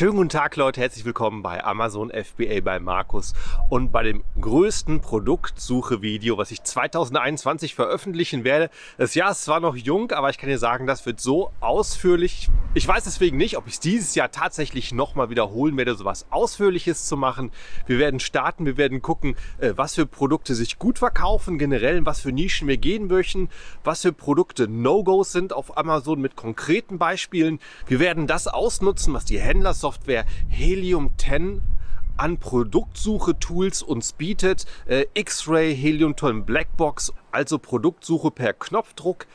Schönen guten Tag, Leute. Herzlich willkommen bei Amazon FBA bei Markus und bei dem größten Produktsuche-Video, was ich 2021 veröffentlichen werde. Das Jahr ist zwar noch jung, aber ich kann dir sagen, das wird so ausführlich. Ich weiß deswegen nicht, ob ich es dieses Jahr tatsächlich nochmal wiederholen werde, so was Ausführliches zu machen. Wir werden starten, wir werden gucken, äh, was für Produkte sich gut verkaufen, generell, was für Nischen wir gehen möchten, was für Produkte No-Gos sind auf Amazon mit konkreten Beispielen. Wir werden das ausnutzen, was die Händler so Software Helium 10 an Produktsuche-Tools uns bietet. Äh, X-Ray, Helium 10 Blackbox, also Produktsuche per Knopfdruck.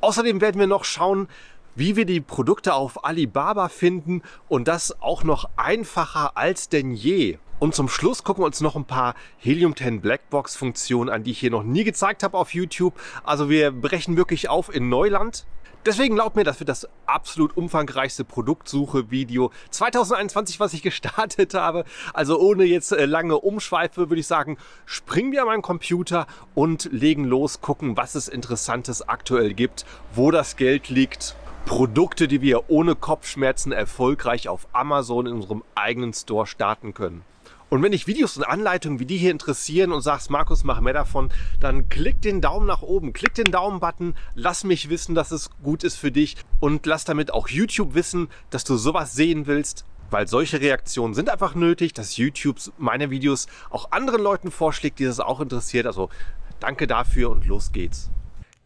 Außerdem werden wir noch schauen, wie wir die Produkte auf Alibaba finden und das auch noch einfacher als denn je. Und zum Schluss gucken wir uns noch ein paar Helium 10 Blackbox Funktionen an, die ich hier noch nie gezeigt habe auf YouTube. Also wir brechen wirklich auf in Neuland Deswegen glaubt mir, das wird das absolut umfangreichste Produktsuche-Video 2021, was ich gestartet habe. Also ohne jetzt äh, lange Umschweife würde ich sagen, springen wir an meinen Computer und legen los, gucken, was es Interessantes aktuell gibt, wo das Geld liegt. Produkte, die wir ohne Kopfschmerzen erfolgreich auf Amazon in unserem eigenen Store starten können. Und wenn dich Videos und Anleitungen wie die hier interessieren und sagst, Markus, mach mehr davon, dann klick den Daumen nach oben, klick den Daumen-Button, lass mich wissen, dass es gut ist für dich und lass damit auch YouTube wissen, dass du sowas sehen willst weil solche Reaktionen sind einfach nötig, dass YouTube meine Videos auch anderen Leuten vorschlägt, die das auch interessiert. Also danke dafür und los geht's.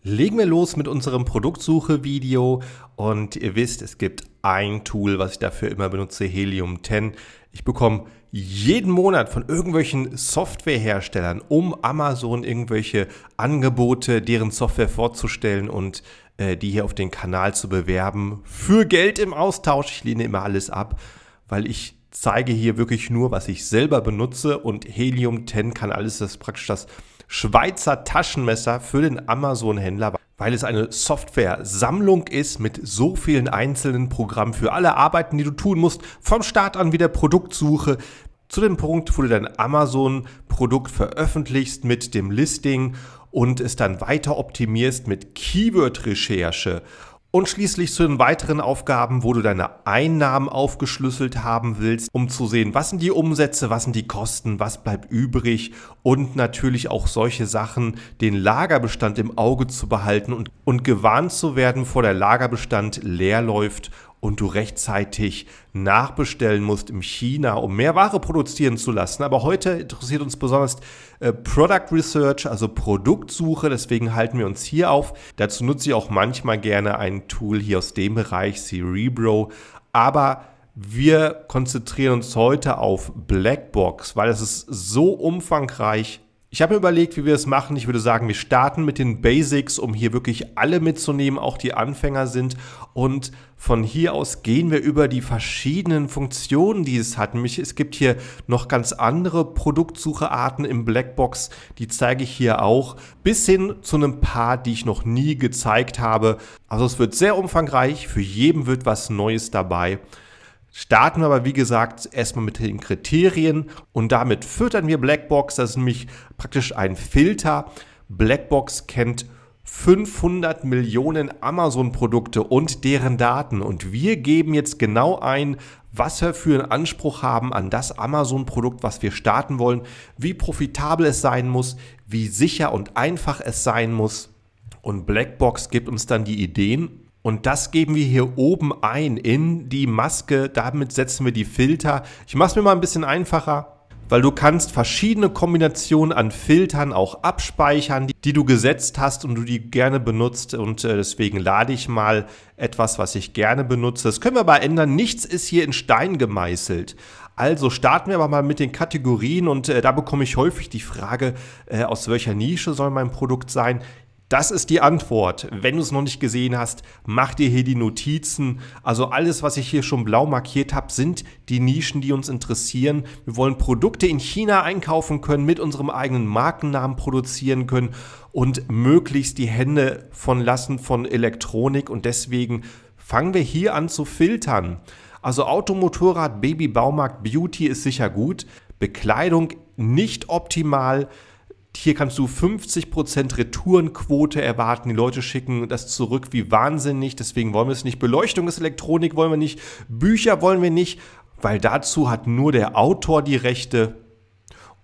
Legen wir los mit unserem Produktsuche-Video und ihr wisst, es gibt ein Tool, was ich dafür immer benutze, Helium 10. Ich bekomme jeden Monat von irgendwelchen Softwareherstellern um Amazon irgendwelche Angebote, deren Software vorzustellen und äh, die hier auf den Kanal zu bewerben. Für Geld im Austausch. Ich lehne immer alles ab, weil ich zeige hier wirklich nur, was ich selber benutze und Helium 10 kann alles das praktisch das Schweizer Taschenmesser für den Amazon-Händler, weil es eine Software-Sammlung ist mit so vielen einzelnen Programmen für alle Arbeiten, die du tun musst, vom Start an wieder Produktsuche zu dem Punkt, wo du dein Amazon-Produkt veröffentlichst mit dem Listing und es dann weiter optimierst mit Keyword-Recherche und schließlich zu den weiteren Aufgaben, wo du deine Einnahmen aufgeschlüsselt haben willst, um zu sehen, was sind die Umsätze, was sind die Kosten, was bleibt übrig und natürlich auch solche Sachen, den Lagerbestand im Auge zu behalten und, und gewarnt zu werden, vor der Lagerbestand leer läuft und du rechtzeitig nachbestellen musst im China, um mehr Ware produzieren zu lassen. Aber heute interessiert uns besonders äh, Product Research, also Produktsuche. Deswegen halten wir uns hier auf. Dazu nutze ich auch manchmal gerne ein Tool hier aus dem Bereich, Cerebro. Aber wir konzentrieren uns heute auf Blackbox, weil es ist so umfangreich ich habe mir überlegt, wie wir es machen. Ich würde sagen, wir starten mit den Basics, um hier wirklich alle mitzunehmen, auch die Anfänger sind. Und von hier aus gehen wir über die verschiedenen Funktionen, die es hat. Nämlich es gibt hier noch ganz andere Produktsuchearten im Blackbox, die zeige ich hier auch, bis hin zu einem paar, die ich noch nie gezeigt habe. Also es wird sehr umfangreich, für jeden wird was Neues dabei. Starten wir aber, wie gesagt, erstmal mit den Kriterien und damit füttern wir Blackbox. Das ist nämlich praktisch ein Filter. Blackbox kennt 500 Millionen Amazon-Produkte und deren Daten. Und wir geben jetzt genau ein, was wir für einen Anspruch haben an das Amazon-Produkt, was wir starten wollen, wie profitabel es sein muss, wie sicher und einfach es sein muss. Und Blackbox gibt uns dann die Ideen und das geben wir hier oben ein in die Maske. Damit setzen wir die Filter. Ich mache es mir mal ein bisschen einfacher weil du kannst verschiedene Kombinationen an Filtern auch abspeichern, die, die, du gesetzt hast und du die gerne benutzt und äh, deswegen lade ich mal etwas, was ich gerne benutze. Das können wir aber ändern, nichts ist hier in Stein gemeißelt. Also starten wir aber mal mit den Kategorien und äh, da bekomme ich häufig die Frage, äh, aus welcher Nische soll mein Produkt sein? Das ist die Antwort. Wenn du es noch nicht gesehen hast, mach dir hier die Notizen. Also alles, was ich hier schon blau markiert habe, sind die Nischen, die uns interessieren. Wir wollen Produkte in China einkaufen können, mit unserem eigenen Markennamen produzieren können und möglichst die Hände von lassen von Elektronik. Und deswegen fangen wir hier an zu filtern. Also Automotorrad, Baby, Baumarkt, Beauty ist sicher gut. Bekleidung nicht optimal. Hier kannst du 50% Retourenquote erwarten. Die Leute schicken das zurück wie wahnsinnig. Deswegen wollen wir es nicht. Beleuchtung ist Elektronik, wollen wir nicht. Bücher wollen wir nicht, weil dazu hat nur der Autor die Rechte.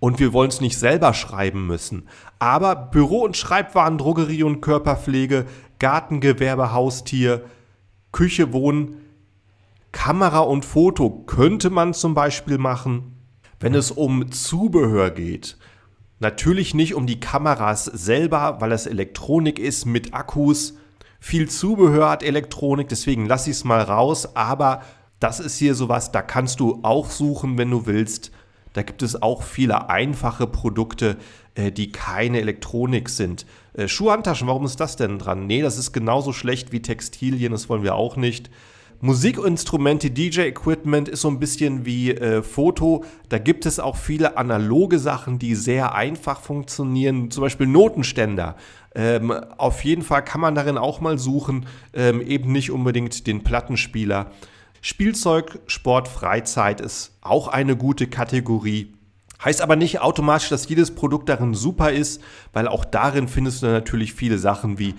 Und wir wollen es nicht selber schreiben müssen. Aber Büro- und Schreibwaren, Drogerie und Körperpflege, Gartengewerbe, Haustier, Küche, Wohnen, Kamera und Foto könnte man zum Beispiel machen. Wenn es um Zubehör geht, Natürlich nicht um die Kameras selber, weil das Elektronik ist mit Akkus. Viel Zubehör hat Elektronik, deswegen lasse ich es mal raus. Aber das ist hier sowas, da kannst du auch suchen, wenn du willst. Da gibt es auch viele einfache Produkte, äh, die keine Elektronik sind. Äh, Schuhhandtaschen, warum ist das denn dran? Nee, das ist genauso schlecht wie Textilien, das wollen wir auch nicht. Musikinstrumente, DJ-Equipment ist so ein bisschen wie äh, Foto. Da gibt es auch viele analoge Sachen, die sehr einfach funktionieren, zum Beispiel Notenständer. Ähm, auf jeden Fall kann man darin auch mal suchen, ähm, eben nicht unbedingt den Plattenspieler. Spielzeug, Sport, Freizeit ist auch eine gute Kategorie. Heißt aber nicht automatisch, dass jedes Produkt darin super ist, weil auch darin findest du natürlich viele Sachen wie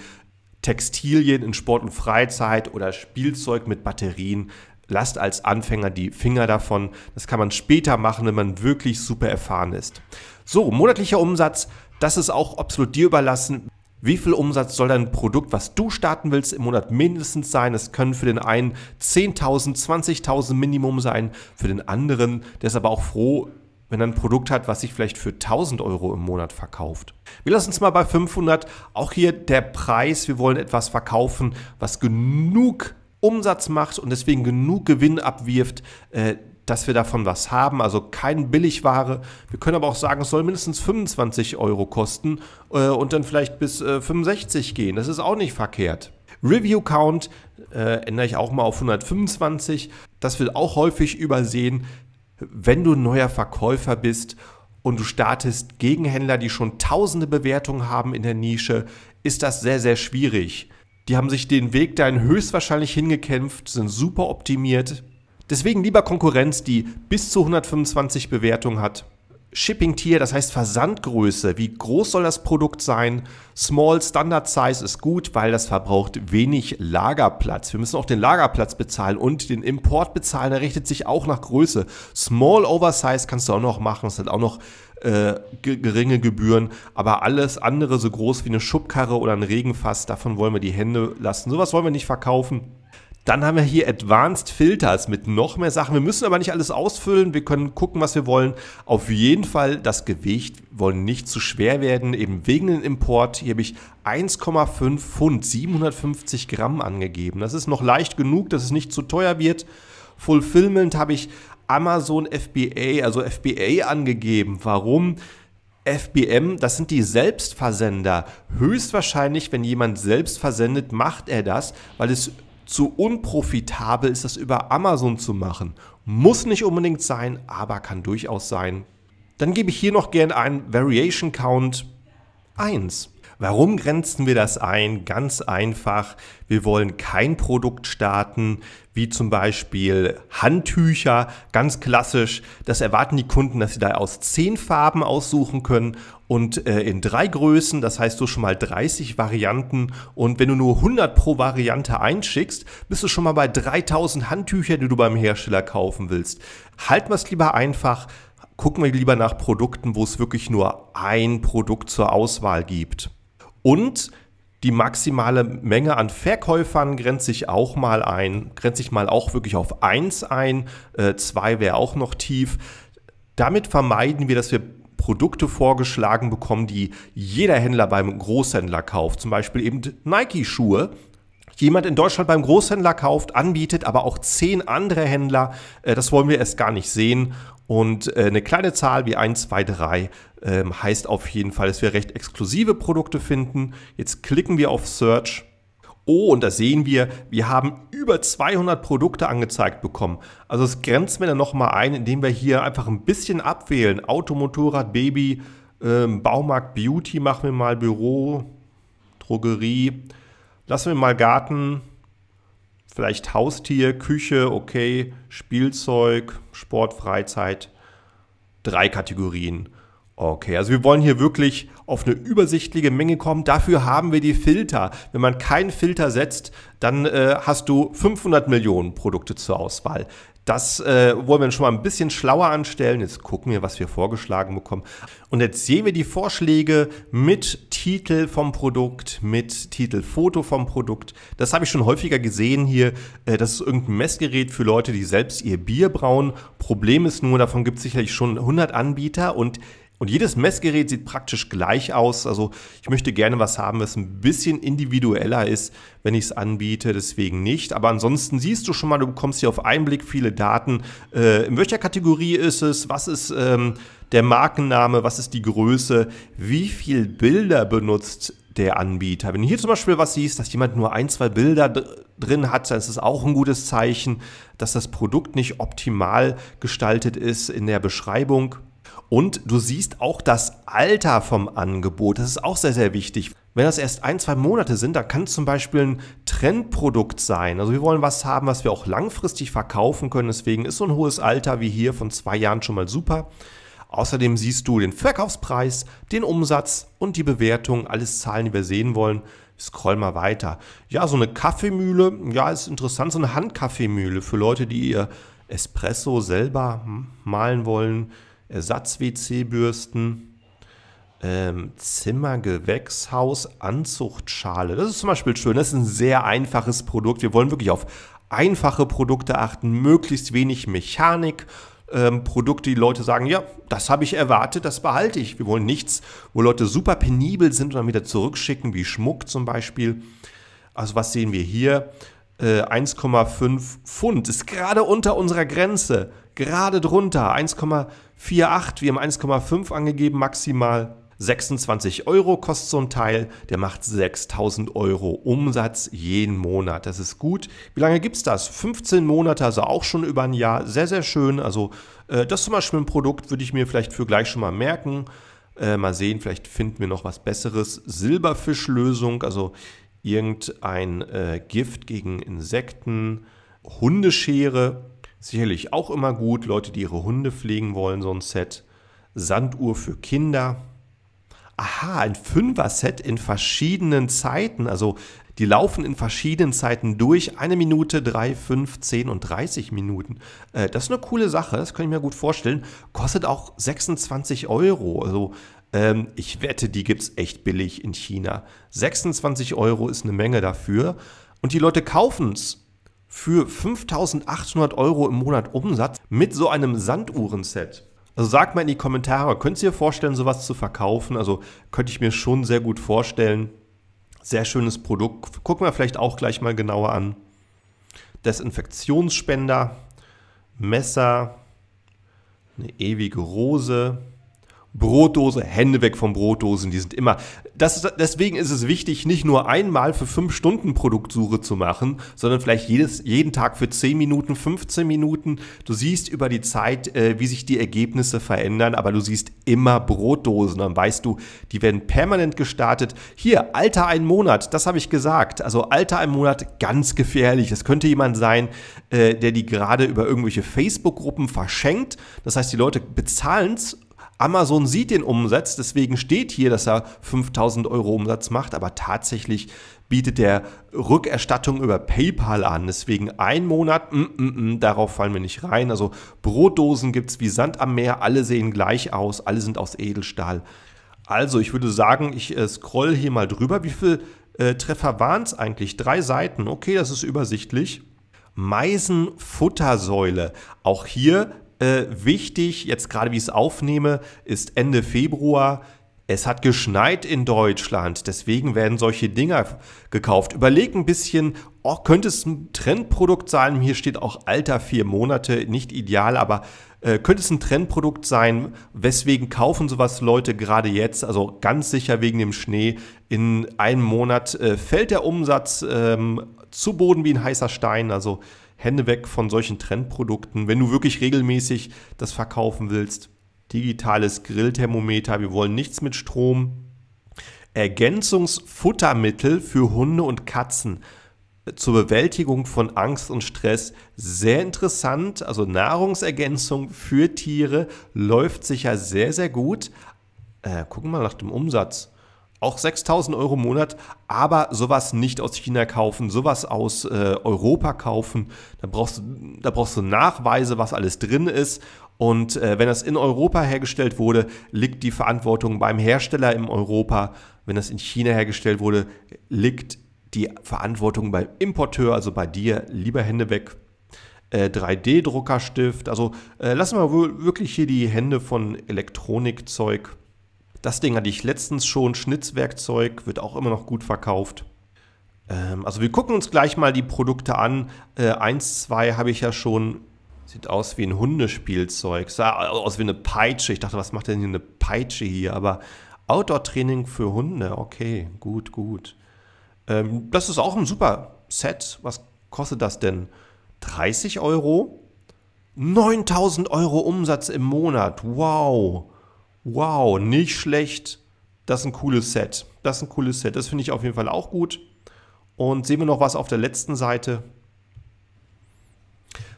Textilien in Sport und Freizeit oder Spielzeug mit Batterien. Lasst als Anfänger die Finger davon. Das kann man später machen, wenn man wirklich super erfahren ist. So, monatlicher Umsatz, das ist auch absolut dir überlassen. Wie viel Umsatz soll dein Produkt, was du starten willst, im Monat mindestens sein? Es können für den einen 10.000, 20.000 Minimum sein, für den anderen, der ist aber auch froh, wenn er ein Produkt hat, was sich vielleicht für 1000 Euro im Monat verkauft. Wir lassen es mal bei 500. Auch hier der Preis. Wir wollen etwas verkaufen, was genug Umsatz macht und deswegen genug Gewinn abwirft, äh, dass wir davon was haben. Also kein Billigware. Wir können aber auch sagen, es soll mindestens 25 Euro kosten äh, und dann vielleicht bis 65 äh, gehen. Das ist auch nicht verkehrt. Review Count äh, ändere ich auch mal auf 125. Das wird auch häufig übersehen wenn du ein neuer Verkäufer bist und du startest gegen Händler, die schon tausende Bewertungen haben in der Nische, ist das sehr, sehr schwierig. Die haben sich den Weg dahin höchstwahrscheinlich hingekämpft, sind super optimiert. Deswegen lieber Konkurrenz, die bis zu 125 Bewertungen hat Shipping-Tier, das heißt Versandgröße. Wie groß soll das Produkt sein? Small Standard Size ist gut, weil das verbraucht wenig Lagerplatz. Wir müssen auch den Lagerplatz bezahlen und den Import bezahlen. Der richtet sich auch nach Größe. Small Oversize kannst du auch noch machen. Das hat auch noch äh, geringe Gebühren. Aber alles andere so groß wie eine Schubkarre oder ein Regenfass, davon wollen wir die Hände lassen. Sowas wollen wir nicht verkaufen. Dann haben wir hier Advanced Filters mit noch mehr Sachen. Wir müssen aber nicht alles ausfüllen. Wir können gucken, was wir wollen. Auf jeden Fall das Gewicht wollen nicht zu schwer werden. Eben wegen dem Import. Hier habe ich 1,5 Pfund, 750 Gramm angegeben. Das ist noch leicht genug, dass es nicht zu teuer wird. Fulfillment habe ich Amazon FBA, also FBA angegeben. Warum? FBM, das sind die Selbstversender. Höchstwahrscheinlich, wenn jemand selbst versendet, macht er das, weil es zu unprofitabel ist das über Amazon zu machen. Muss nicht unbedingt sein, aber kann durchaus sein. Dann gebe ich hier noch gern einen Variation Count 1. Warum grenzen wir das ein? Ganz einfach, wir wollen kein Produkt starten, wie zum Beispiel Handtücher, ganz klassisch. Das erwarten die Kunden, dass sie da aus zehn Farben aussuchen können und äh, in drei Größen, das heißt du schon mal 30 Varianten und wenn du nur 100 pro Variante einschickst, bist du schon mal bei 3000 Handtücher, die du beim Hersteller kaufen willst. Halten wir es lieber einfach, gucken wir lieber nach Produkten, wo es wirklich nur ein Produkt zur Auswahl gibt. Und die maximale Menge an Verkäufern grenzt sich auch mal ein, grenzt sich mal auch wirklich auf 1 ein, 2 äh, wäre auch noch tief. Damit vermeiden wir, dass wir Produkte vorgeschlagen bekommen, die jeder Händler beim Großhändler kauft. Zum Beispiel eben Nike-Schuhe. Jemand in Deutschland beim Großhändler kauft, anbietet, aber auch zehn andere Händler. Äh, das wollen wir erst gar nicht sehen. Und äh, eine kleine Zahl wie 1, 2, 3 ähm, heißt auf jeden Fall, dass wir recht exklusive Produkte finden. Jetzt klicken wir auf Search. Oh, und da sehen wir, wir haben über 200 Produkte angezeigt bekommen. Also das grenzen wir dann nochmal ein, indem wir hier einfach ein bisschen abwählen. Auto, Motorrad, Baby, ähm, Baumarkt, Beauty machen wir mal, Büro, Drogerie. Lassen wir mal Garten, vielleicht Haustier, Küche, okay, Spielzeug, Sport, Freizeit. Drei Kategorien. Okay, also wir wollen hier wirklich auf eine übersichtliche Menge kommen. Dafür haben wir die Filter. Wenn man keinen Filter setzt, dann äh, hast du 500 Millionen Produkte zur Auswahl. Das äh, wollen wir schon mal ein bisschen schlauer anstellen. Jetzt gucken wir, was wir vorgeschlagen bekommen. Und jetzt sehen wir die Vorschläge mit Titel vom Produkt, mit Titelfoto vom Produkt. Das habe ich schon häufiger gesehen hier. Äh, das ist irgendein Messgerät für Leute, die selbst ihr Bier brauen. Problem ist nur, davon gibt es sicherlich schon 100 Anbieter und und jedes Messgerät sieht praktisch gleich aus. Also ich möchte gerne was haben, was ein bisschen individueller ist, wenn ich es anbiete. Deswegen nicht. Aber ansonsten siehst du schon mal, du bekommst hier auf einen Blick viele Daten. Äh, in welcher Kategorie ist es? Was ist ähm, der Markenname? Was ist die Größe? Wie viel Bilder benutzt der Anbieter. Wenn du hier zum Beispiel was siehst, dass jemand nur ein, zwei Bilder drin hat, dann ist es auch ein gutes Zeichen, dass das Produkt nicht optimal gestaltet ist in der Beschreibung. Und du siehst auch das Alter vom Angebot. Das ist auch sehr, sehr wichtig. Wenn das erst ein, zwei Monate sind, da kann es zum Beispiel ein Trendprodukt sein. Also wir wollen was haben, was wir auch langfristig verkaufen können. Deswegen ist so ein hohes Alter wie hier von zwei Jahren schon mal super. Außerdem siehst du den Verkaufspreis, den Umsatz und die Bewertung, alles Zahlen, die wir sehen wollen. Ich scroll mal weiter. Ja, so eine Kaffeemühle, ja, ist interessant, so eine Handkaffeemühle für Leute, die ihr Espresso selber hm, malen wollen. Ersatz-WC-Bürsten, ähm, Zimmergewächshaus, Anzuchtschale. Das ist zum Beispiel schön. Das ist ein sehr einfaches Produkt. Wir wollen wirklich auf einfache Produkte achten, möglichst wenig Mechanik, ähm, Produkte, die Leute sagen, ja, das habe ich erwartet, das behalte ich. Wir wollen nichts, wo Leute super penibel sind und dann wieder zurückschicken, wie Schmuck zum Beispiel. Also was sehen wir hier? Äh, 1,5 Pfund ist gerade unter unserer Grenze gerade drunter 1,48, wir haben 1,5 angegeben maximal. 26 Euro kostet so ein Teil, der macht 6000 Euro Umsatz jeden Monat. Das ist gut. Wie lange gibt es das? 15 Monate, also auch schon über ein Jahr. Sehr, sehr schön. Also äh, das zum Beispiel ein Produkt würde ich mir vielleicht für gleich schon mal merken. Äh, mal sehen, vielleicht finden wir noch was Besseres. Silberfischlösung, also irgendein äh, Gift gegen Insekten. Hundeschere, Sicherlich auch immer gut. Leute, die ihre Hunde pflegen wollen, so ein Set. Sanduhr für Kinder. Aha, ein Fünfer-Set in verschiedenen Zeiten. Also die laufen in verschiedenen Zeiten durch. Eine Minute, drei, fünf, zehn und 30 Minuten. Äh, das ist eine coole Sache, das kann ich mir gut vorstellen. Kostet auch 26 Euro. Also ähm, ich wette, die gibt es echt billig in China. 26 Euro ist eine Menge dafür. Und die Leute kaufen es für 5800 Euro im Monat Umsatz mit so einem Sanduhrenset. Also sagt mal in die Kommentare, könnt ihr vorstellen, sowas zu verkaufen? Also könnte ich mir schon sehr gut vorstellen. Sehr schönes Produkt. Gucken wir vielleicht auch gleich mal genauer an. Desinfektionsspender, Messer, eine ewige Rose, Brotdose, Hände weg von Brotdosen, die sind immer. Das, deswegen ist es wichtig, nicht nur einmal für 5 Stunden Produktsuche zu machen, sondern vielleicht jedes, jeden Tag für 10 Minuten, 15 Minuten. Du siehst über die Zeit, äh, wie sich die Ergebnisse verändern, aber du siehst immer Brotdosen. Dann weißt du, die werden permanent gestartet. Hier, Alter ein Monat, das habe ich gesagt. Also Alter ein Monat, ganz gefährlich. Das könnte jemand sein, äh, der die gerade über irgendwelche Facebook-Gruppen verschenkt. Das heißt, die Leute bezahlen es Amazon sieht den Umsatz, deswegen steht hier, dass er 5000 Euro Umsatz macht, aber tatsächlich bietet der Rückerstattung über PayPal an. Deswegen ein Monat, m mm, -m mm, -m, mm, darauf fallen wir nicht rein. Also Brotdosen gibt es wie Sand am Meer, alle sehen gleich aus, alle sind aus Edelstahl. Also ich würde sagen, ich äh, scroll hier mal drüber. Wie viele äh, Treffer waren es eigentlich? Drei Seiten, okay, das ist übersichtlich. Meisenfuttersäule. Auch hier äh, wichtig, jetzt gerade wie ich es aufnehme, ist Ende Februar. Es hat geschneit in Deutschland, deswegen werden solche Dinger gekauft. Überleg ein bisschen, oh, könnte es ein Trendprodukt sein? Hier steht auch Alter vier Monate, nicht ideal, aber äh, könnte es ein Trendprodukt sein? Weswegen kaufen sowas Leute gerade jetzt? Also ganz sicher wegen dem Schnee. In einem Monat äh, fällt der Umsatz ähm, zu Boden wie ein heißer Stein. Also Hände weg von solchen Trendprodukten. Wenn du wirklich regelmäßig das verkaufen willst, digitales Grillthermometer, wir wollen nichts mit Strom. Ergänzungsfuttermittel für Hunde und Katzen zur Bewältigung von Angst und Stress. Sehr interessant, also Nahrungsergänzung für Tiere läuft sicher sehr, sehr gut. Äh, gucken wir mal nach dem Umsatz auch 6000 Euro im Monat, aber sowas nicht aus China kaufen, sowas aus äh, Europa kaufen. Da brauchst, du, da brauchst du Nachweise, was alles drin ist. Und äh, wenn das in Europa hergestellt wurde, liegt die Verantwortung beim Hersteller in Europa. Wenn das in China hergestellt wurde, liegt die Verantwortung beim Importeur, also bei dir, lieber Hände weg. Äh, 3D-Druckerstift, also äh, lassen wir wirklich hier die Hände von Elektronikzeug das Ding hatte ich letztens schon. Schnitzwerkzeug wird auch immer noch gut verkauft. Ähm, also wir gucken uns gleich mal die Produkte an. Äh, 1, 2 habe ich ja schon. Sieht aus wie ein Hundespielzeug. Sah aus wie eine Peitsche. Ich dachte, was macht denn hier eine Peitsche hier? Aber Outdoor-Training für Hunde. Okay, gut, gut. Ähm, das ist auch ein super Set. Was kostet das denn? 30 Euro? 9000 Euro Umsatz im Monat. Wow wow, nicht schlecht, das ist ein cooles Set. Das ist ein cooles Set. Das finde ich auf jeden Fall auch gut. Und sehen wir noch was auf der letzten Seite.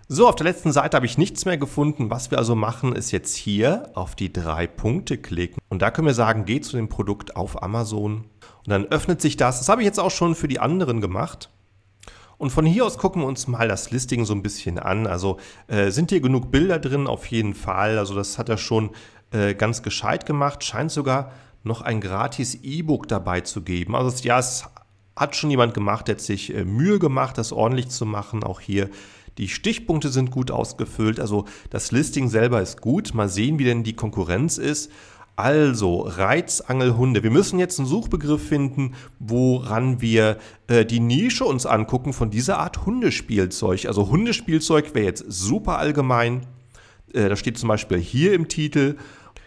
So, auf der letzten Seite habe ich nichts mehr gefunden. Was wir also machen, ist jetzt hier auf die drei Punkte klicken. Und da können wir sagen, geh zu dem Produkt auf Amazon. Und dann öffnet sich das. Das habe ich jetzt auch schon für die anderen gemacht. Und von hier aus gucken wir uns mal das Listing so ein bisschen an. Also äh, sind hier genug Bilder drin? Auf jeden Fall. Also das hat er schon äh, ganz gescheit gemacht, scheint sogar noch ein gratis E-Book dabei zu geben. Also ja, es hat schon jemand gemacht, der hat sich äh, Mühe gemacht, das ordentlich zu machen. Auch hier die Stichpunkte sind gut ausgefüllt. Also das Listing selber ist gut. Mal sehen, wie denn die Konkurrenz ist. Also Reizangelhunde. Wir müssen jetzt einen Suchbegriff finden, woran wir äh, die Nische uns angucken von dieser Art Hundespielzeug. Also Hundespielzeug wäre jetzt super allgemein. Äh, das steht zum Beispiel hier im Titel.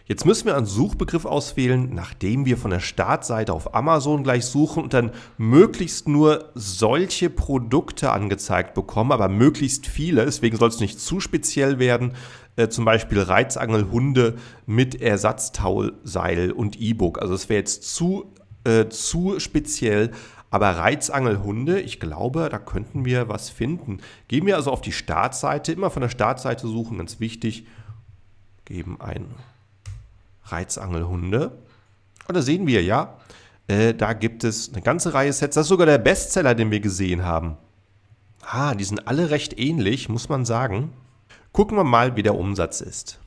Jetzt müssen wir einen Suchbegriff auswählen, nachdem wir von der Startseite auf Amazon gleich suchen und dann möglichst nur solche Produkte angezeigt bekommen, aber möglichst viele. Deswegen soll es nicht zu speziell werden. Äh, zum Beispiel Reizangelhunde mit Ersatztaulseil und E-Book. Also es wäre jetzt zu, äh, zu speziell. Aber Reizangelhunde, ich glaube, da könnten wir was finden. Gehen wir also auf die Startseite, immer von der Startseite suchen, ganz wichtig. Geben ein Reizangelhunde. Und da sehen wir ja, äh, da gibt es eine ganze Reihe Sets. Das ist sogar der Bestseller, den wir gesehen haben. Ah, die sind alle recht ähnlich, muss man sagen. Gucken wir mal, wie der Umsatz ist.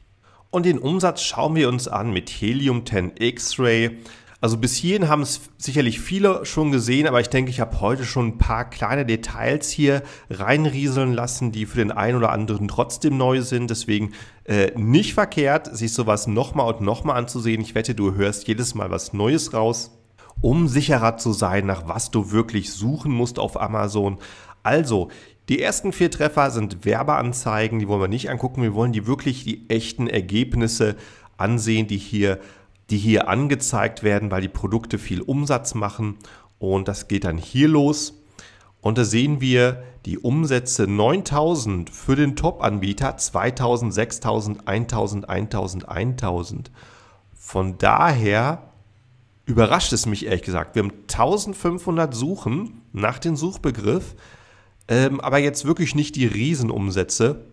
Und den Umsatz schauen wir uns an mit Helium 10 X-Ray. Also bis hierhin haben es sicherlich viele schon gesehen, aber ich denke, ich habe heute schon ein paar kleine Details hier reinrieseln lassen, die für den einen oder anderen trotzdem neu sind. Deswegen äh, nicht verkehrt, sich sowas nochmal und nochmal anzusehen. Ich wette, du hörst jedes Mal was Neues raus. Um sicherer zu sein, nach was du wirklich suchen musst auf Amazon. Also, die ersten vier Treffer sind Werbeanzeigen, die wollen wir nicht angucken. Wir wollen die wirklich die echten Ergebnisse ansehen, die hier die hier angezeigt werden, weil die Produkte viel Umsatz machen. Und das geht dann hier los. Und da sehen wir die Umsätze 9000 für den Top-Anbieter, 2000, 6000, 1000, 1000, 1000. Von daher überrascht es mich ehrlich gesagt. Wir haben 1500 Suchen nach dem Suchbegriff, ähm, aber jetzt wirklich nicht die Riesenumsätze.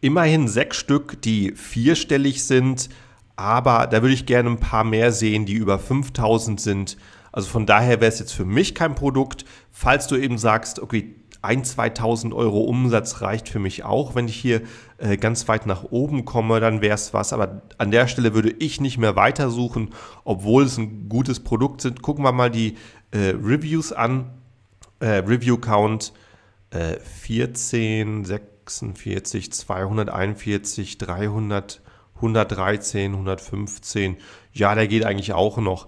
Immerhin sechs Stück, die vierstellig sind aber da würde ich gerne ein paar mehr sehen, die über 5000 sind. Also von daher wäre es jetzt für mich kein Produkt. Falls du eben sagst, okay, 1.000, 2.000 Euro Umsatz reicht für mich auch. Wenn ich hier äh, ganz weit nach oben komme, dann wäre es was. Aber an der Stelle würde ich nicht mehr weitersuchen, obwohl es ein gutes Produkt sind. Gucken wir mal die äh, Reviews an. Äh, Review Count äh, 14, 46, 241, 300. 113, 115. Ja, der geht eigentlich auch noch.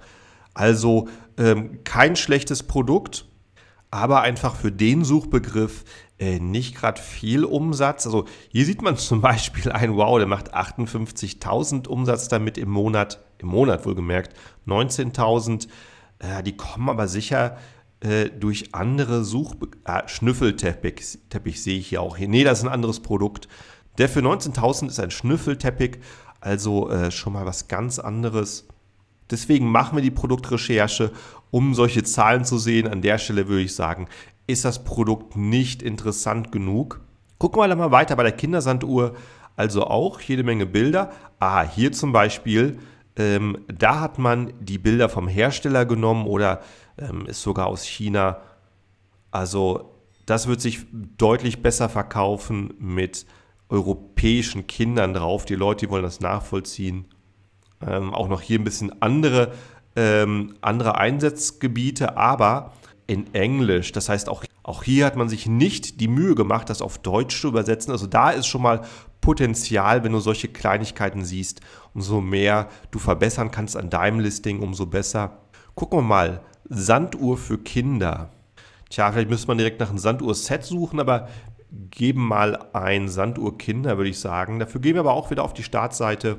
Also ähm, kein schlechtes Produkt, aber einfach für den Suchbegriff äh, nicht gerade viel Umsatz. Also hier sieht man zum Beispiel ein Wow, der macht 58.000 Umsatz damit im Monat, im Monat wohlgemerkt, 19.000. Äh, die kommen aber sicher äh, durch andere Suchbe ah, äh, Schnüffelteppich Teppich sehe ich hier auch hier. Nee, das ist ein anderes Produkt. Der für 19.000 ist ein Schnüffelteppich also äh, schon mal was ganz anderes. Deswegen machen wir die Produktrecherche, um solche Zahlen zu sehen. An der Stelle würde ich sagen, ist das Produkt nicht interessant genug. Gucken wir dann mal weiter bei der Kindersanduhr. Also auch jede Menge Bilder. Ah, hier zum Beispiel, ähm, da hat man die Bilder vom Hersteller genommen oder ähm, ist sogar aus China. Also das wird sich deutlich besser verkaufen mit europäischen Kindern drauf. Die Leute, die wollen das nachvollziehen. Ähm, auch noch hier ein bisschen andere, ähm, andere Einsatzgebiete, aber in Englisch. Das heißt, auch, auch hier hat man sich nicht die Mühe gemacht, das auf Deutsch zu übersetzen. Also da ist schon mal Potenzial, wenn du solche Kleinigkeiten siehst. Umso mehr du verbessern kannst an deinem Listing, umso besser. Gucken wir mal. Sanduhr für Kinder. Tja, vielleicht müsste man direkt nach einem Sanduhr-Set suchen, aber geben mal ein Sanduhr Kinder, würde ich sagen. Dafür gehen wir aber auch wieder auf die Startseite.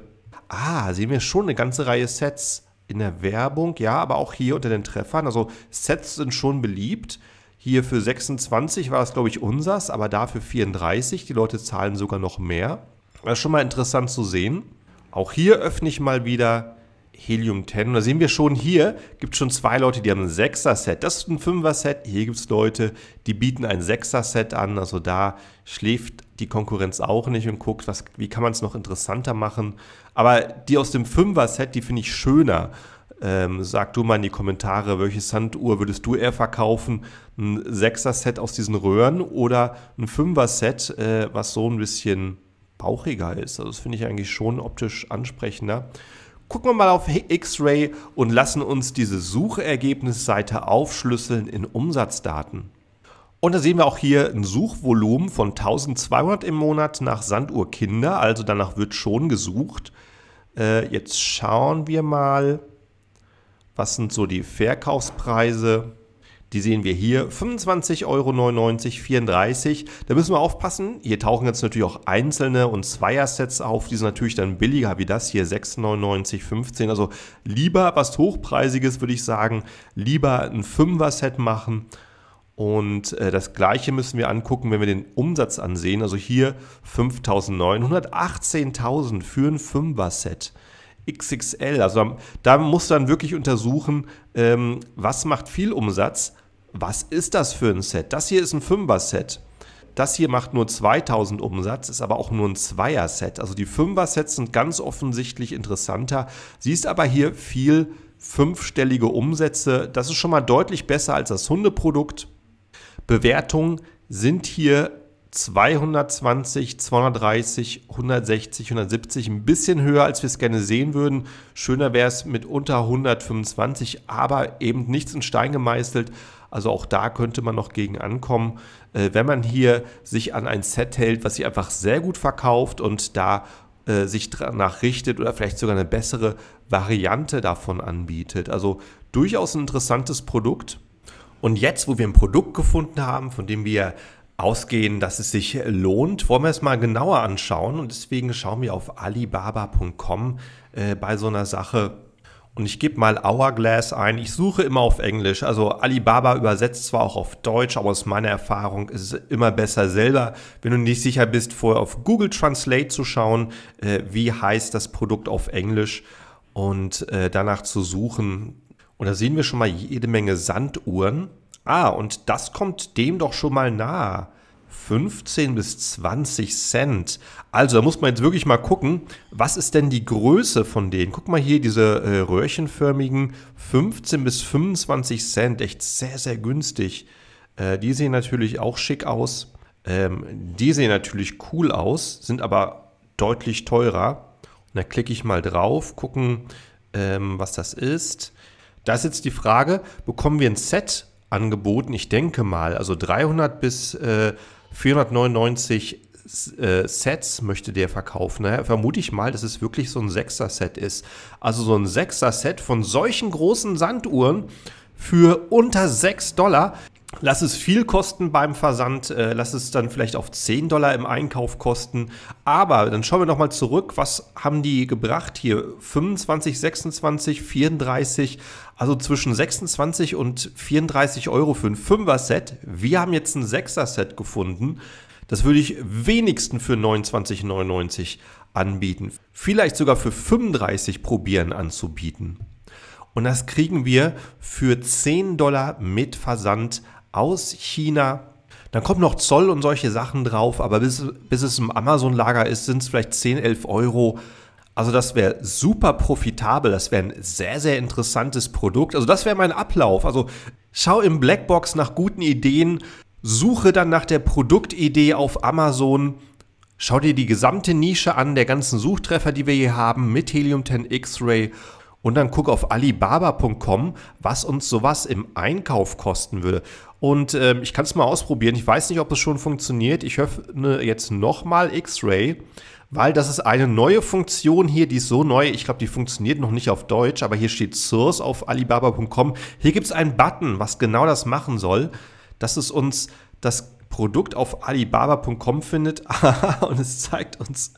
Ah, sehen wir schon eine ganze Reihe Sets in der Werbung, ja, aber auch hier unter den Treffern. Also Sets sind schon beliebt. Hier für 26 war das, glaube ich, unsers, aber dafür 34. Die Leute zahlen sogar noch mehr. Das ist schon mal interessant zu sehen. Auch hier öffne ich mal wieder Helium 10. Und da sehen wir schon hier, gibt es schon zwei Leute, die haben ein 6er-Set. Das ist ein 5er-Set. Hier gibt es Leute, die bieten ein 6er-Set an. Also da schläft die Konkurrenz auch nicht und guckt, was, wie kann man es noch interessanter machen. Aber die aus dem 5er-Set, die finde ich schöner. Ähm, sag du mal in die Kommentare, welche Sanduhr würdest du eher verkaufen? Ein 6er-Set aus diesen Röhren oder ein 5er-Set, äh, was so ein bisschen bauchiger ist? Also das finde ich eigentlich schon optisch ansprechender. Gucken wir mal auf X-Ray und lassen uns diese Suchergebnisseite aufschlüsseln in Umsatzdaten. Und da sehen wir auch hier ein Suchvolumen von 1200 im Monat nach Sanduhrkinder, also danach wird schon gesucht. Äh, jetzt schauen wir mal, was sind so die Verkaufspreise. Die sehen wir hier, 25,99 Euro, 34. Da müssen wir aufpassen. Hier tauchen jetzt natürlich auch einzelne und Zweier-Sets auf. Die sind natürlich dann billiger wie das hier, 6,99, 15. Also lieber was Hochpreisiges, würde ich sagen. Lieber ein Fünfer-Set machen. Und äh, das gleiche müssen wir angucken, wenn wir den Umsatz ansehen. Also hier 5.900, 18.000 für ein Fünfer-Set. XXL. Also da muss dann wirklich untersuchen, ähm, was macht viel Umsatz, was ist das für ein Set? Das hier ist ein fünfer set Das hier macht nur 2000 Umsatz, ist aber auch nur ein Zweier-Set. Also die Fünfer-Sets sind ganz offensichtlich interessanter. Siehst aber hier viel fünfstellige Umsätze. Das ist schon mal deutlich besser als das Hundeprodukt. Bewertungen sind hier 220, 230, 160, 170, ein bisschen höher, als wir es gerne sehen würden. Schöner wäre es mit unter 125, aber eben nichts in Stein gemeißelt. Also auch da könnte man noch gegen ankommen, äh, wenn man hier sich an ein Set hält, was sich einfach sehr gut verkauft und da äh, sich danach richtet oder vielleicht sogar eine bessere Variante davon anbietet. Also durchaus ein interessantes Produkt. Und jetzt, wo wir ein Produkt gefunden haben, von dem wir ausgehen, dass es sich lohnt, wollen wir es mal genauer anschauen. Und deswegen schauen wir auf alibaba.com äh, bei so einer Sache und ich gebe mal Hourglass ein. Ich suche immer auf Englisch. Also Alibaba übersetzt zwar auch auf Deutsch, aber aus meiner Erfahrung ist es immer besser selber, wenn du nicht sicher bist, vorher auf Google Translate zu schauen, äh, wie heißt das Produkt auf Englisch und äh, danach zu suchen. Und da sehen wir schon mal jede Menge Sanduhren. Ah, und das kommt dem doch schon mal nahe. 15 bis 20 Cent. Also da muss man jetzt wirklich mal gucken, was ist denn die Größe von denen? Guck mal hier, diese äh, röhrchenförmigen 15 bis 25 Cent, echt sehr, sehr günstig. Äh, die sehen natürlich auch schick aus. Ähm, die sehen natürlich cool aus, sind aber deutlich teurer. Und da klicke ich mal drauf, gucken, ähm, was das ist. Da ist jetzt die Frage, bekommen wir ein Set angeboten? Ich denke mal, also 300 bis äh, 499 äh, Sets möchte der verkaufen. Naja, vermute ich mal, dass es wirklich so ein Sechser-Set ist. Also so ein Sechser-Set von solchen großen Sanduhren für unter 6 Dollar. Lass es viel kosten beim Versand, äh, lass es dann vielleicht auf 10 Dollar im Einkauf kosten. Aber dann schauen wir nochmal zurück, was haben die gebracht hier? 25, 26, 34, also zwischen 26 und 34 Euro für ein 5er-Set. Wir haben jetzt ein 6er-Set gefunden. Das würde ich wenigstens für 29,99 anbieten. Vielleicht sogar für 35 probieren anzubieten. Und das kriegen wir für 10 Dollar mit Versand aus China. Dann kommt noch Zoll und solche Sachen drauf, aber bis, bis es im Amazon-Lager ist, sind es vielleicht 10, 11 Euro. Also das wäre super profitabel, das wäre ein sehr, sehr interessantes Produkt. Also das wäre mein Ablauf. Also schau im Blackbox nach guten Ideen, suche dann nach der Produktidee auf Amazon, schau dir die gesamte Nische an, der ganzen Suchtreffer, die wir hier haben, mit Helium 10 X-Ray und dann gucke auf alibaba.com, was uns sowas im Einkauf kosten würde. Und ähm, ich kann es mal ausprobieren. Ich weiß nicht, ob es schon funktioniert. Ich öffne jetzt nochmal X-Ray, weil das ist eine neue Funktion hier, die ist so neu. Ich glaube, die funktioniert noch nicht auf Deutsch, aber hier steht Source auf alibaba.com. Hier gibt es einen Button, was genau das machen soll, dass es uns das Produkt auf alibaba.com findet und es zeigt uns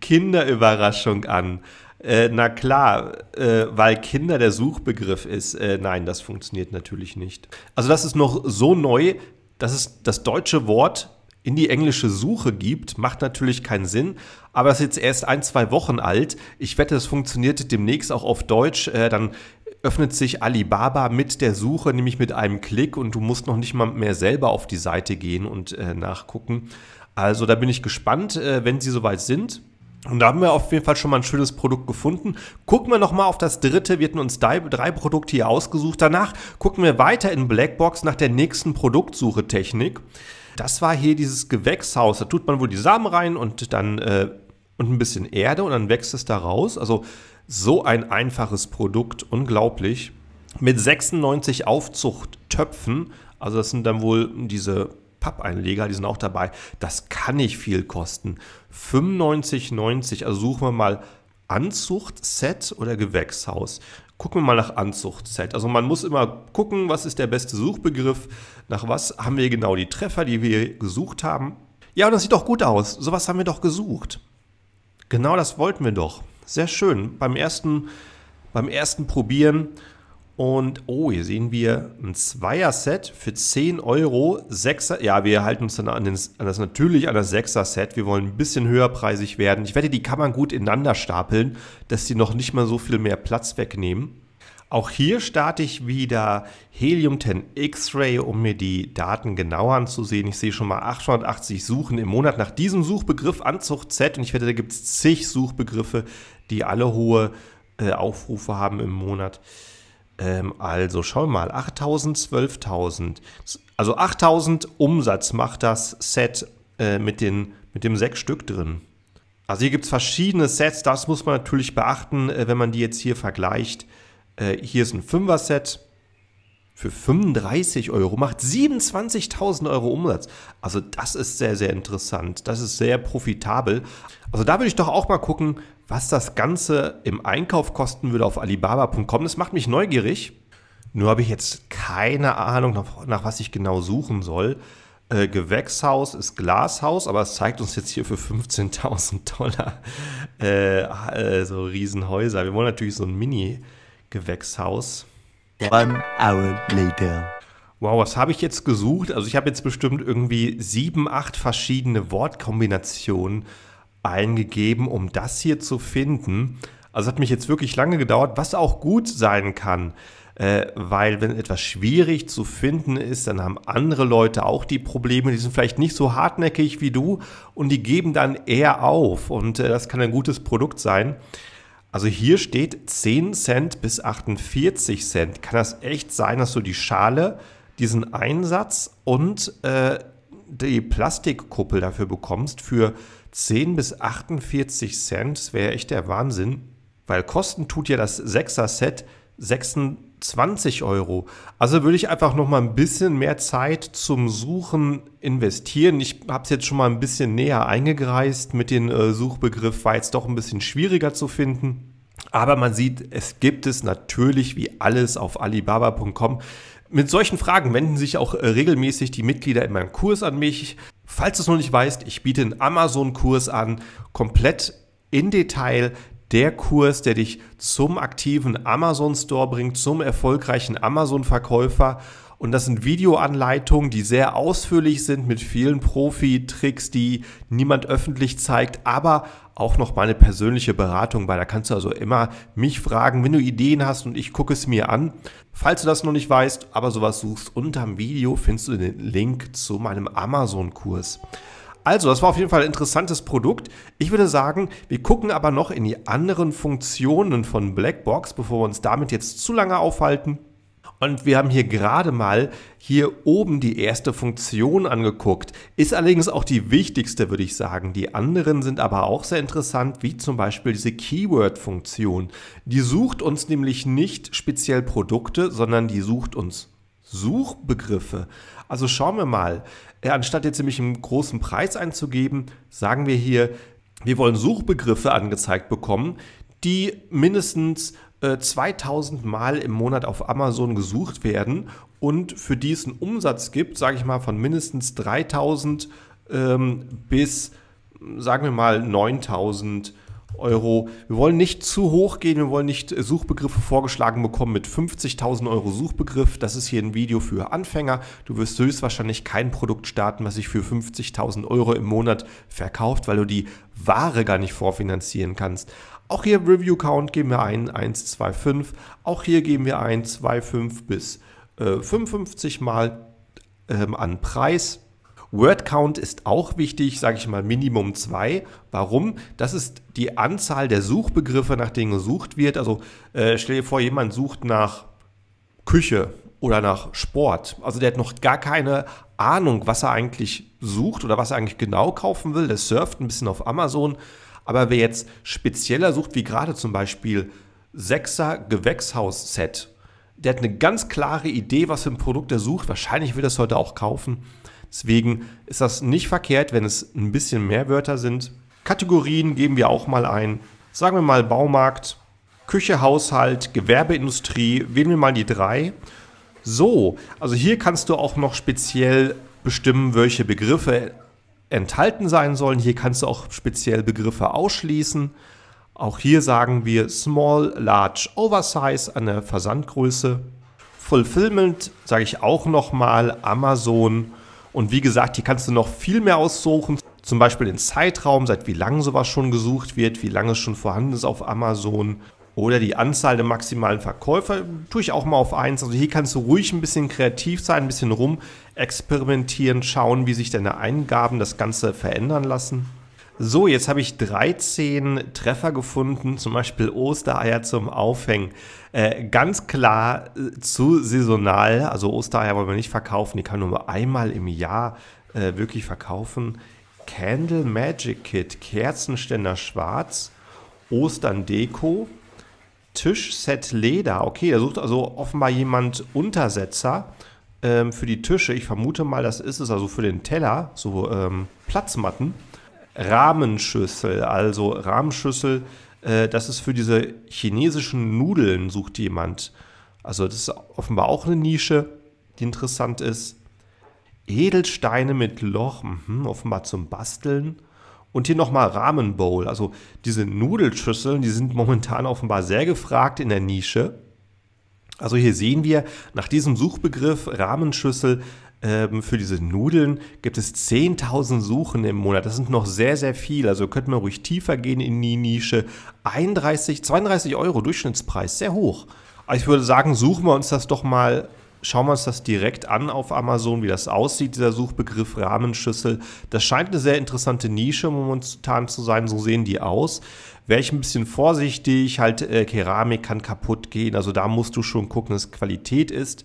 Kinderüberraschung an. Äh, na klar, äh, weil Kinder der Suchbegriff ist. Äh, nein, das funktioniert natürlich nicht. Also das ist noch so neu, dass es das deutsche Wort in die englische Suche gibt, macht natürlich keinen Sinn. Aber es ist jetzt erst ein, zwei Wochen alt. Ich wette, es funktioniert demnächst auch auf Deutsch. Äh, dann öffnet sich Alibaba mit der Suche, nämlich mit einem Klick und du musst noch nicht mal mehr selber auf die Seite gehen und äh, nachgucken. Also da bin ich gespannt, äh, wenn sie soweit sind. Und da haben wir auf jeden Fall schon mal ein schönes Produkt gefunden. Gucken wir nochmal auf das dritte. Wir hatten uns drei, Produkte hier ausgesucht. Danach gucken wir weiter in Blackbox nach der nächsten Produktsuchetechnik. Das war hier dieses Gewächshaus. Da tut man wohl die Samen rein und dann äh, und ein bisschen Erde und dann wächst es da raus. Also so ein einfaches Produkt. Unglaublich. Mit 96 Aufzuchttöpfen. Also das sind dann wohl diese Pappeinleger, die sind auch dabei. Das kann nicht viel kosten. 95,90, also suchen wir mal Anzuchtset oder Gewächshaus. Gucken wir mal nach Anzuchtset. Also man muss immer gucken, was ist der beste Suchbegriff, nach was haben wir genau die Treffer, die wir gesucht haben. Ja, und das sieht doch gut aus. Sowas haben wir doch gesucht. Genau das wollten wir doch. Sehr schön. Beim ersten, beim ersten Probieren und oh, hier sehen wir ein Zweier-Set für 10 Euro. Sechser, ja, wir halten uns dann an, den, an das natürlich an das Sechser-Set. Wir wollen ein bisschen höherpreisig werden. Ich wette, die kann man gut ineinander stapeln, dass die noch nicht mal so viel mehr Platz wegnehmen. Auch hier starte ich wieder Helium 10 X-Ray, um mir die Daten genauer anzusehen. Ich sehe schon mal 880 Suchen im Monat nach diesem Suchbegriff Anzucht Z und ich wette, da gibt es zig Suchbegriffe, die alle hohe äh, Aufrufe haben im Monat. Ähm, also schauen wir mal, 8000, 12000. Also 8000 Umsatz macht das Set äh, mit, den, mit dem sechs Stück drin. Also hier gibt es verschiedene Sets, das muss man natürlich beachten, äh, wenn man die jetzt hier vergleicht. Äh, hier ist ein Fünfer-Set für 35 Euro, macht 27.000 Euro Umsatz. Also das ist sehr, sehr interessant. Das ist sehr profitabel. Also da würde ich doch auch mal gucken, was das Ganze im Einkauf kosten würde auf alibaba.com. Das macht mich neugierig. Nur habe ich jetzt keine Ahnung, nach, nach was ich genau suchen soll. Äh, Gewächshaus ist Glashaus, aber es zeigt uns jetzt hier für 15.000 Dollar äh, äh, so Riesenhäuser. Wir wollen natürlich so ein Mini-Gewächshaus. One hour later. Wow, was habe ich jetzt gesucht? Also ich habe jetzt bestimmt irgendwie sieben, acht verschiedene Wortkombinationen eingegeben, um das hier zu finden. Also hat mich jetzt wirklich lange gedauert, was auch gut sein kann. Äh, weil wenn etwas schwierig zu finden ist, dann haben andere Leute auch die Probleme, die sind vielleicht nicht so hartnäckig wie du und die geben dann eher auf und äh, das kann ein gutes Produkt sein. Also hier steht 10 Cent bis 48 Cent. Kann das echt sein, dass du die Schale, diesen Einsatz und äh, die Plastikkuppel dafür bekommst für 10 bis 48 Cent, wäre echt der Wahnsinn, weil kosten tut ja das 6er Set 26 Euro. Also würde ich einfach noch mal ein bisschen mehr Zeit zum Suchen investieren. Ich habe es jetzt schon mal ein bisschen näher eingegreist mit dem äh, Suchbegriff, war jetzt doch ein bisschen schwieriger zu finden. Aber man sieht, es gibt es natürlich wie alles auf alibaba.com. Mit solchen Fragen wenden sich auch äh, regelmäßig die Mitglieder in meinem Kurs an mich. Falls du es noch nicht weißt, ich biete einen Amazon-Kurs an, komplett in Detail. Der Kurs, der dich zum aktiven Amazon-Store bringt, zum erfolgreichen Amazon-Verkäufer und das sind Videoanleitungen, die sehr ausführlich sind mit vielen Profi-Tricks, die niemand öffentlich zeigt, aber auch noch meine persönliche Beratung bei. Da kannst du also immer mich fragen, wenn du Ideen hast und ich gucke es mir an. Falls du das noch nicht weißt, aber sowas suchst, unterm Video findest du den Link zu meinem Amazon-Kurs. Also, das war auf jeden Fall ein interessantes Produkt. Ich würde sagen, wir gucken aber noch in die anderen Funktionen von Blackbox, bevor wir uns damit jetzt zu lange aufhalten. Und wir haben hier gerade mal hier oben die erste Funktion angeguckt. Ist allerdings auch die wichtigste, würde ich sagen. Die anderen sind aber auch sehr interessant, wie zum Beispiel diese Keyword-Funktion. Die sucht uns nämlich nicht speziell Produkte, sondern die sucht uns Suchbegriffe. Also schauen wir mal. Äh, anstatt jetzt nämlich einen großen Preis einzugeben, sagen wir hier, wir wollen Suchbegriffe angezeigt bekommen, die mindestens 2000 äh, Mal im Monat auf Amazon gesucht werden und für die es einen Umsatz gibt, sage ich mal, von mindestens 3000 ähm, bis, sagen wir mal, 9000 Euro. Wir wollen nicht zu hoch gehen, wir wollen nicht äh, Suchbegriffe vorgeschlagen bekommen mit 50.000 Euro Suchbegriff. Das ist hier ein Video für Anfänger. Du wirst höchstwahrscheinlich kein Produkt starten, was sich für 50.000 Euro im Monat verkauft, weil du die Ware gar nicht vorfinanzieren kannst. Auch hier Review Count geben wir ein 125. Auch hier geben wir ein 25 bis äh, 55 mal ähm, an Preis. Word Count ist auch wichtig, sage ich mal Minimum 2. Warum? Das ist die Anzahl der Suchbegriffe, nach denen gesucht wird. Also äh, stell dir vor, jemand sucht nach Küche oder nach Sport. Also der hat noch gar keine Ahnung, was er eigentlich sucht oder was er eigentlich genau kaufen will. Der surft ein bisschen auf Amazon aber wer jetzt spezieller sucht, wie gerade zum Beispiel Sechser Gewächshaus-Set, der hat eine ganz klare Idee, was für ein Produkt er sucht. Wahrscheinlich wird er es heute auch kaufen. Deswegen ist das nicht verkehrt, wenn es ein bisschen mehr Wörter sind. Kategorien geben wir auch mal ein. Sagen wir mal Baumarkt, Küche, Haushalt, Gewerbeindustrie. Wählen wir mal die drei. So, also hier kannst du auch noch speziell bestimmen, welche Begriffe enthalten sein sollen. Hier kannst du auch speziell Begriffe ausschließen. Auch hier sagen wir Small, Large, Oversize eine Versandgröße. Fulfillment sage ich auch nochmal Amazon. Und wie gesagt, hier kannst du noch viel mehr aussuchen. Zum Beispiel den Zeitraum, seit wie lange sowas schon gesucht wird, wie lange es schon vorhanden ist auf Amazon. Oder die Anzahl der maximalen Verkäufer tue ich auch mal auf 1. Also hier kannst du ruhig ein bisschen kreativ sein, ein bisschen rum experimentieren, schauen, wie sich deine Eingaben das Ganze verändern lassen. So, jetzt habe ich 13 Treffer gefunden, zum Beispiel Ostereier zum Aufhängen. Äh, ganz klar äh, zu saisonal, also Ostereier wollen wir nicht verkaufen, die kann nur einmal im Jahr äh, wirklich verkaufen. Candle Magic Kit, Kerzenständer schwarz, Ostern Deko, Tischset Leder. Okay, da sucht also offenbar jemand Untersetzer ähm, für die Tische, ich vermute mal, das ist es, also für den Teller, so ähm, Platzmatten, Rahmenschüssel. Also Rahmenschüssel, äh, das ist für diese chinesischen Nudeln, sucht jemand. Also das ist offenbar auch eine Nische, die interessant ist. Edelsteine mit Loch, mhm, offenbar zum Basteln. Und hier nochmal Ramen Also diese Nudelschüsseln, die sind momentan offenbar sehr gefragt in der Nische. Also hier sehen wir, nach diesem Suchbegriff Rahmenschüssel ähm, für diese Nudeln gibt es 10.000 Suchen im Monat. Das sind noch sehr, sehr viel. Also könnte man ruhig tiefer gehen in die Nische. 31, 32 Euro Durchschnittspreis, sehr hoch. Also ich würde sagen, suchen wir uns das doch mal Schauen wir uns das direkt an auf Amazon, wie das aussieht, dieser Suchbegriff Rahmenschüssel. Das scheint eine sehr interessante Nische momentan zu sein, so sehen die aus. Wäre ich ein bisschen vorsichtig, halt äh, Keramik kann kaputt gehen, also da musst du schon gucken, dass Qualität ist.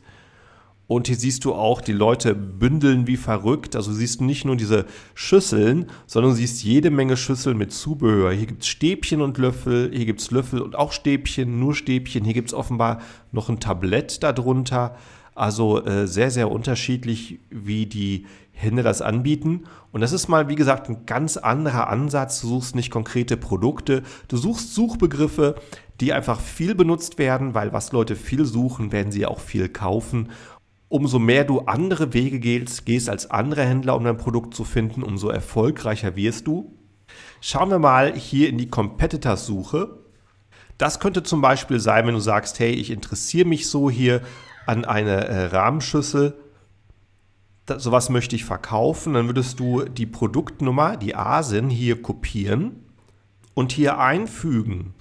Und hier siehst du auch, die Leute bündeln wie verrückt. Also siehst du nicht nur diese Schüsseln, sondern siehst jede Menge Schüsseln mit Zubehör. Hier gibt es Stäbchen und Löffel, hier gibt es Löffel und auch Stäbchen, nur Stäbchen. Hier gibt es offenbar noch ein Tablett darunter. Also äh, sehr, sehr unterschiedlich, wie die Hände das anbieten. Und das ist mal, wie gesagt, ein ganz anderer Ansatz. Du suchst nicht konkrete Produkte, du suchst Suchbegriffe, die einfach viel benutzt werden, weil was Leute viel suchen, werden sie auch viel kaufen. Umso mehr du andere Wege gehst, gehst als andere Händler, um dein Produkt zu finden, umso erfolgreicher wirst du. Schauen wir mal hier in die Competitors-Suche. Das könnte zum Beispiel sein, wenn du sagst, hey, ich interessiere mich so hier an eine äh, Rahmenschüssel, das, sowas möchte ich verkaufen, dann würdest du die Produktnummer, die ASIN, hier kopieren und hier einfügen.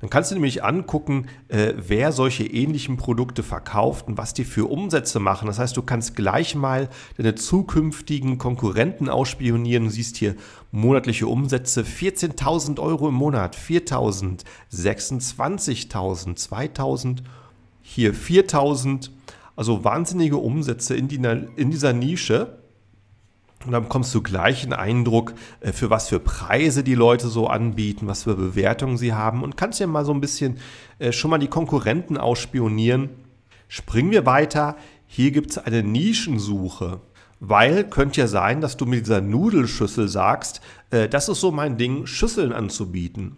Dann kannst du nämlich angucken, äh, wer solche ähnlichen Produkte verkauft und was die für Umsätze machen. Das heißt, du kannst gleich mal deine zukünftigen Konkurrenten ausspionieren. Du siehst hier monatliche Umsätze 14.000 Euro im Monat, 4.000, 26.000, 2.000 Euro hier 4000, also wahnsinnige Umsätze in, die, in dieser Nische. Und dann bekommst du gleich einen Eindruck, äh, für was für Preise die Leute so anbieten, was für Bewertungen sie haben und kannst ja mal so ein bisschen äh, schon mal die Konkurrenten ausspionieren. Springen wir weiter. Hier gibt es eine Nischensuche. Weil könnte ja sein, dass du mit dieser Nudelschüssel sagst, äh, das ist so mein Ding, Schüsseln anzubieten.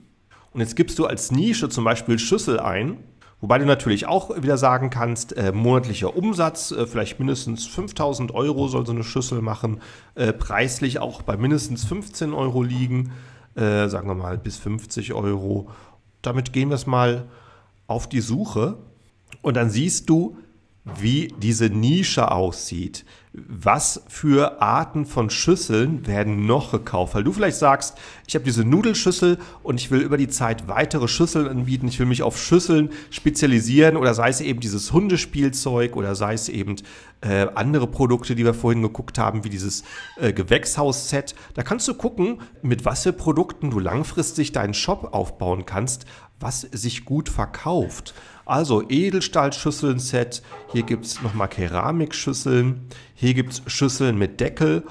Und jetzt gibst du als Nische zum Beispiel Schüssel ein Wobei du natürlich auch wieder sagen kannst, äh, monatlicher Umsatz, äh, vielleicht mindestens 5000 Euro soll so eine Schüssel machen, äh, preislich auch bei mindestens 15 Euro liegen, äh, sagen wir mal bis 50 Euro. Damit gehen wir es mal auf die Suche und dann siehst du, wie diese Nische aussieht was für Arten von Schüsseln werden noch gekauft? Weil du vielleicht sagst, ich habe diese Nudelschüssel und ich will über die Zeit weitere Schüsseln anbieten. Ich will mich auf Schüsseln spezialisieren oder sei es eben dieses Hundespielzeug oder sei es eben äh, andere Produkte, die wir vorhin geguckt haben, wie dieses äh, Gewächshaus-Set. Da kannst du gucken, mit was für Produkten du langfristig deinen Shop aufbauen kannst, was sich gut verkauft. Also Edelstahlschüsseln-Set, hier gibt es nochmal Keramikschüsseln, hier gibt es Schüsseln mit Deckel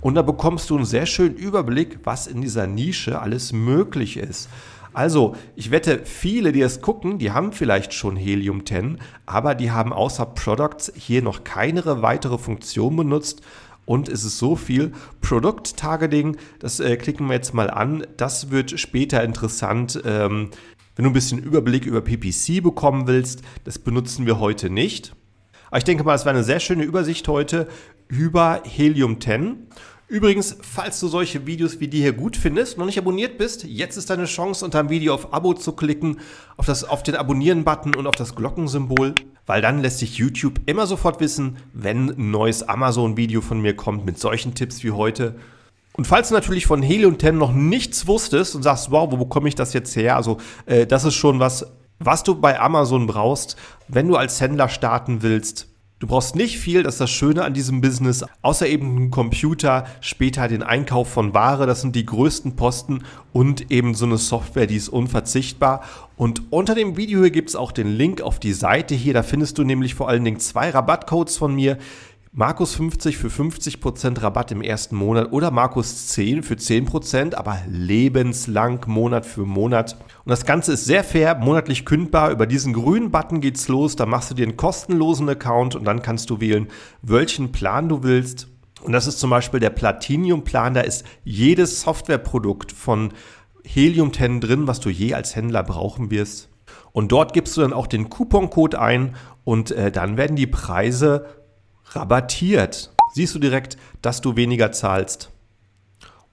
und da bekommst du einen sehr schönen Überblick, was in dieser Nische alles möglich ist. Also, ich wette, viele, die es gucken, die haben vielleicht schon Helium 10, aber die haben außer Products hier noch keine weitere Funktion benutzt und es ist so viel. product Targeting, das äh, klicken wir jetzt mal an, das wird später interessant. Ähm, wenn du ein bisschen Überblick über PPC bekommen willst, das benutzen wir heute nicht. Aber ich denke mal, es war eine sehr schöne Übersicht heute über Helium 10. Übrigens, falls du solche Videos wie die hier gut findest, noch nicht abonniert bist, jetzt ist deine Chance, unter dem Video auf Abo zu klicken, auf, das, auf den Abonnieren-Button und auf das Glockensymbol, weil dann lässt sich YouTube immer sofort wissen, wenn ein neues Amazon-Video von mir kommt mit solchen Tipps wie heute. Und falls du natürlich von Helium 10 noch nichts wusstest und sagst, wow, wo bekomme ich das jetzt her? Also, äh, das ist schon was, was du bei Amazon brauchst, wenn du als Händler starten willst. Du brauchst nicht viel, das ist das Schöne an diesem Business, außer eben einen Computer, später den Einkauf von Ware, das sind die größten Posten und eben so eine Software, die ist unverzichtbar. Und unter dem Video hier gibt es auch den Link auf die Seite hier, da findest du nämlich vor allen Dingen zwei Rabattcodes von mir. Markus 50 für 50% Rabatt im ersten Monat oder Markus 10 für 10%, aber lebenslang Monat für Monat. Und das Ganze ist sehr fair, monatlich kündbar. Über diesen grünen Button geht's los. Da machst du dir einen kostenlosen Account und dann kannst du wählen, welchen Plan du willst. Und das ist zum Beispiel der platinium plan Da ist jedes Softwareprodukt von Helium 10 drin, was du je als Händler brauchen wirst. Und dort gibst du dann auch den Couponcode ein und äh, dann werden die Preise rabattiert. Siehst du direkt, dass du weniger zahlst.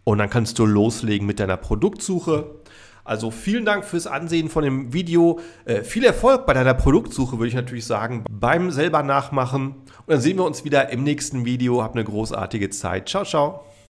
Und dann kannst du loslegen mit deiner Produktsuche. Also vielen Dank fürs Ansehen von dem Video. Äh, viel Erfolg bei deiner Produktsuche, würde ich natürlich sagen, beim selber nachmachen. Und dann sehen wir uns wieder im nächsten Video. Hab eine großartige Zeit. Ciao, ciao.